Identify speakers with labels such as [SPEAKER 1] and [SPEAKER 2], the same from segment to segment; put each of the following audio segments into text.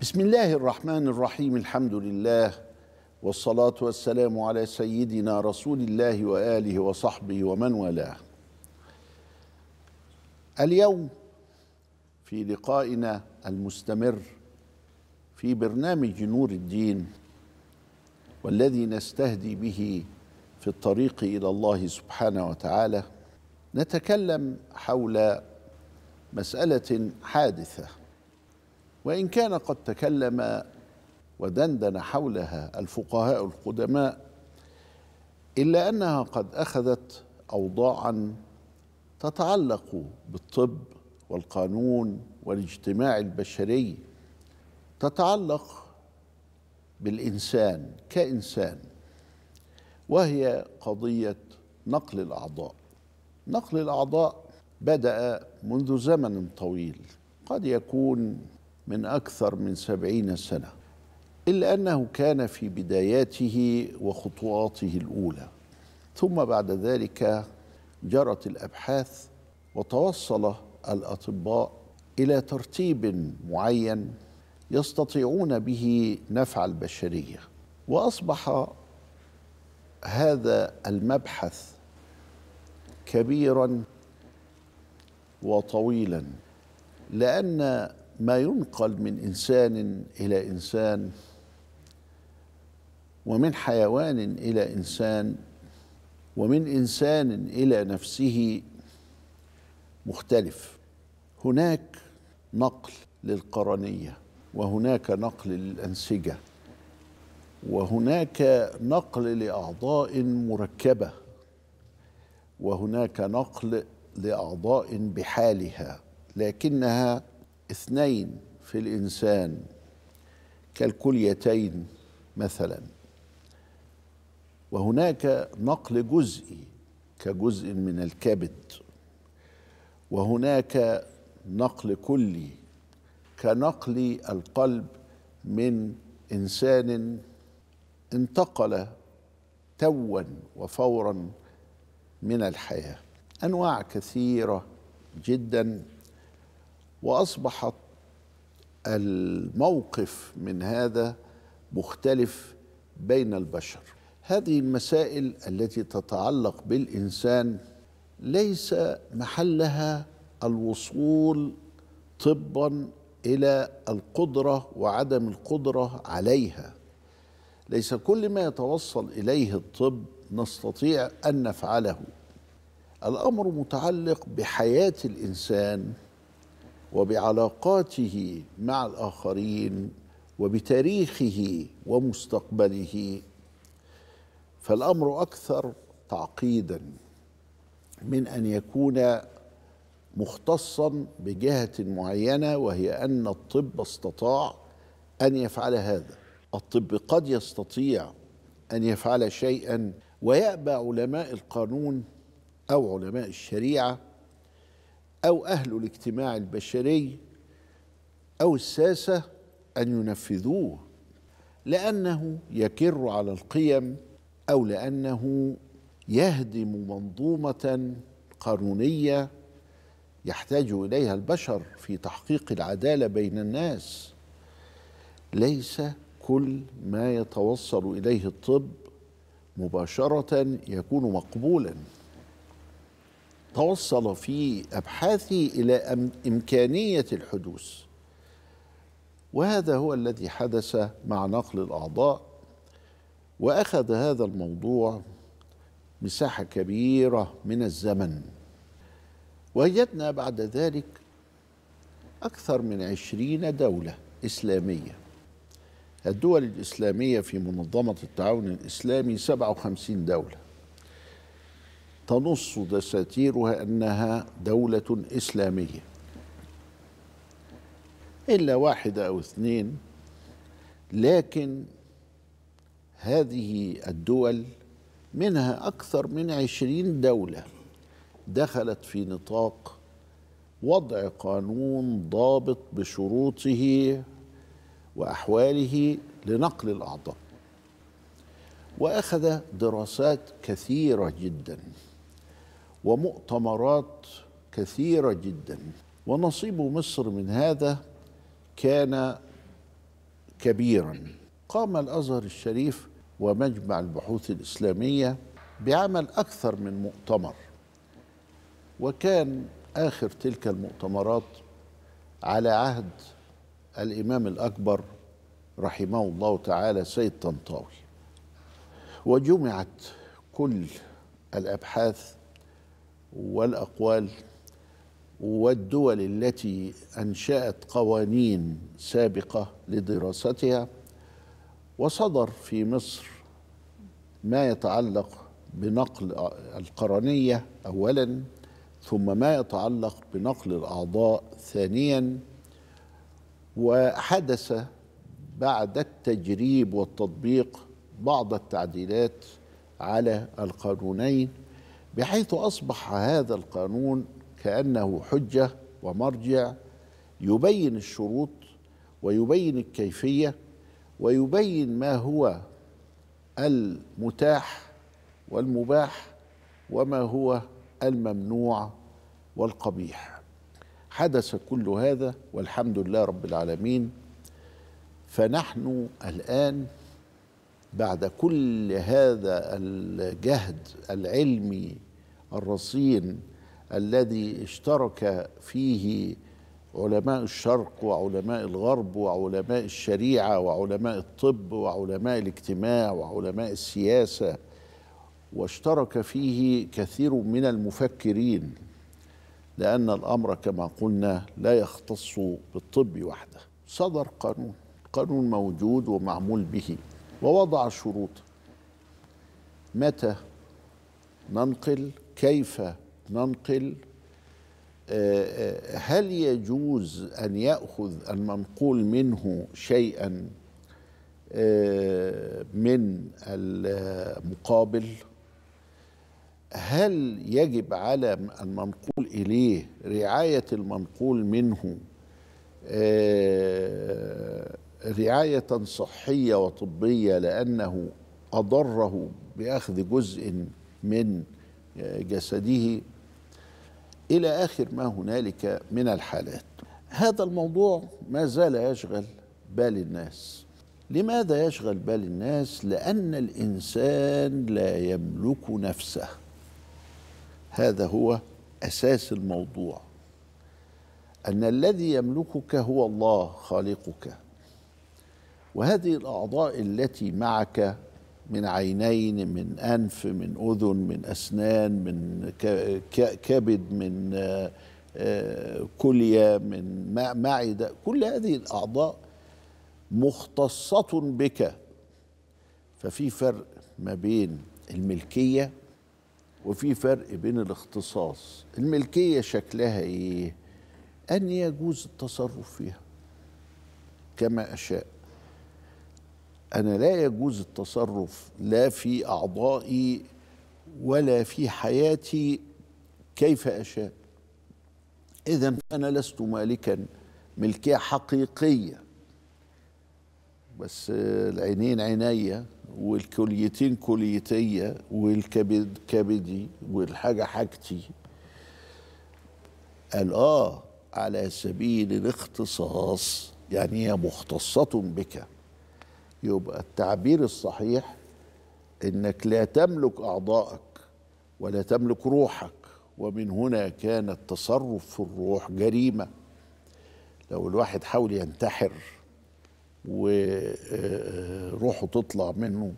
[SPEAKER 1] بسم الله الرحمن الرحيم الحمد لله والصلاة والسلام على سيدنا رسول الله وآله وصحبه ومن والاه اليوم في لقائنا المستمر في برنامج نور الدين والذي نستهدي به في الطريق إلى الله سبحانه وتعالى نتكلم حول مسألة حادثة وإن كان قد تكلم ودندن حولها الفقهاء القدماء إلا أنها قد أخذت أوضاعا تتعلق بالطب والقانون والاجتماع البشري تتعلق بالإنسان كإنسان وهي قضية نقل الأعضاء نقل الأعضاء بدأ منذ زمن طويل قد يكون من أكثر من سبعين سنة إلا أنه كان في بداياته وخطواته الأولى ثم بعد ذلك جرت الأبحاث وتوصل الأطباء إلى ترتيب معين يستطيعون به نفع البشرية وأصبح هذا المبحث كبيرا وطويلا لأن ما ينقل من انسان الى انسان ومن حيوان الى انسان ومن انسان الى نفسه مختلف هناك نقل للقرنيه وهناك نقل للانسجه وهناك نقل لاعضاء مركبه وهناك نقل لاعضاء بحالها لكنها اثنين في الإنسان كالكليتين مثلا وهناك نقل جزئي كجزء من الكبد وهناك نقل كلي كنقل القلب من انسان انتقل توا وفورا من الحياه انواع كثيره جدا واصبحت الموقف من هذا مختلف بين البشر هذه المسائل التي تتعلق بالانسان ليس محلها الوصول طبا الى القدره وعدم القدره عليها ليس كل ما يتوصل اليه الطب نستطيع ان نفعله الامر متعلق بحياه الانسان وبعلاقاته مع الاخرين وبتاريخه ومستقبله فالامر اكثر تعقيدا من ان يكون مختصا بجهه معينه وهي ان الطب استطاع ان يفعل هذا الطب قد يستطيع ان يفعل شيئا ويأبى علماء القانون او علماء الشريعه أو أهل الاجتماع البشري أو الساسة أن ينفذوه لأنه يكر على القيم أو لأنه يهدم منظومة قانونية يحتاج إليها البشر في تحقيق العدالة بين الناس ليس كل ما يتوصل إليه الطب مباشرة يكون مقبولا توصل في ابحاثي الى امكانيه الحدوث وهذا هو الذي حدث مع نقل الاعضاء واخذ هذا الموضوع مساحه كبيره من الزمن وجدنا بعد ذلك اكثر من عشرين دوله اسلاميه الدول الاسلاميه في منظمه التعاون الاسلامي 57 دوله تنص دساتيرها انها دوله اسلاميه الا واحده او اثنين لكن هذه الدول منها اكثر من عشرين دوله دخلت في نطاق وضع قانون ضابط بشروطه واحواله لنقل الاعضاء واخذ دراسات كثيره جدا ومؤتمرات كثيره جدا ونصيب مصر من هذا كان كبيرا قام الازهر الشريف ومجمع البحوث الاسلاميه بعمل اكثر من مؤتمر وكان اخر تلك المؤتمرات على عهد الامام الاكبر رحمه الله تعالى سيد طنطاوي وجمعت كل الابحاث والاقوال والدول التي انشات قوانين سابقه لدراستها وصدر في مصر ما يتعلق بنقل القرنيه اولا ثم ما يتعلق بنقل الاعضاء ثانيا وحدث بعد التجريب والتطبيق بعض التعديلات على القانونين بحيث أصبح هذا القانون كأنه حجة ومرجع يبين الشروط ويبين الكيفية ويبين ما هو المتاح والمباح وما هو الممنوع والقبيح حدث كل هذا والحمد لله رب العالمين فنحن الآن بعد كل هذا الجهد العلمي الرصين الذي اشترك فيه علماء الشرق وعلماء الغرب وعلماء الشريعه وعلماء الطب وعلماء الاجتماع وعلماء السياسه واشترك فيه كثير من المفكرين لان الامر كما قلنا لا يختص بالطب وحده صدر قانون قانون موجود ومعمول به ووضع شروط متى ننقل كيف ننقل آه، آه، هل يجوز أن يأخذ المنقول منه شيئا آه، من المقابل هل يجب على المنقول إليه رعاية المنقول منه رعاية صحية وطبية لأنه أضره بأخذ جزء من جسده إلى آخر ما هنالك من الحالات هذا الموضوع ما زال يشغل بال الناس لماذا يشغل بال الناس لان الانسان لا يملك نفسه هذا هو اساس الموضوع ان الذي يملكك هو الله خالقك وهذه الاعضاء التي معك من عينين من أنف من أذن من أسنان من كبد من آه، آه، كلية من معدة كل هذه الأعضاء مختصة بك ففي فرق ما بين الملكية وفي فرق بين الاختصاص الملكية شكلها إيه أن يجوز التصرف فيها كما أشاء أنا لا يجوز التصرف لا في أعضائي ولا في حياتي كيف أشاء إذا فأنا لست مالكا ملكية حقيقية بس العينين عينيا والكليتين كليتية والكبد كبدي والحاجة حاجتي قال آه على سبيل الاختصاص يعني هي مختصة بك يبقى التعبير الصحيح انك لا تملك اعضائك ولا تملك روحك ومن هنا كان التصرف في الروح جريمه لو الواحد حاول ينتحر وروحه تطلع منه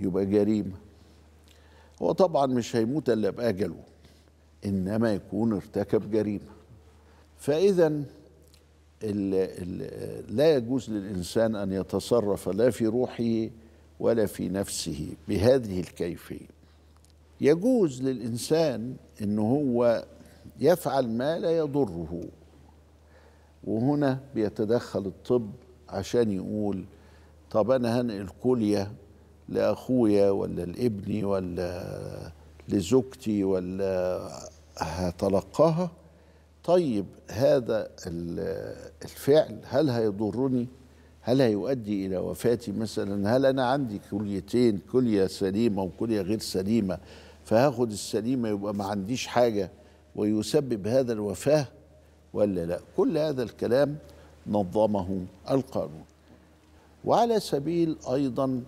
[SPEAKER 1] يبقى جريمه هو طبعا مش هيموت الا باجله انما يكون ارتكب جريمه فاذا لا يجوز للإنسان أن يتصرف لا في روحه ولا في نفسه بهذه الكيفية يجوز للإنسان أن هو يفعل ما لا يضره وهنا بيتدخل الطب عشان يقول طب أنا هنقل كلية لأخويا ولا لابني ولا لزوجتي ولا هتلقاها طيب هذا الفعل هل هيضرني هل هيؤدي الى وفاتي مثلا هل انا عندي كليتين كليه سليمه وكليه غير سليمه فهاخد السليمه يبقى ما عنديش حاجه ويسبب هذا الوفاه ولا لا كل هذا الكلام نظمه القانون وعلى سبيل ايضا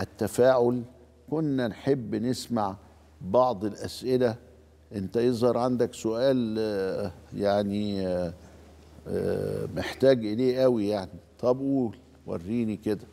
[SPEAKER 1] التفاعل كنا نحب نسمع بعض الاسئله انت يظهر عندك سؤال آه، يعني آه، آه، محتاج اليه قوي يعني طب قول وريني كده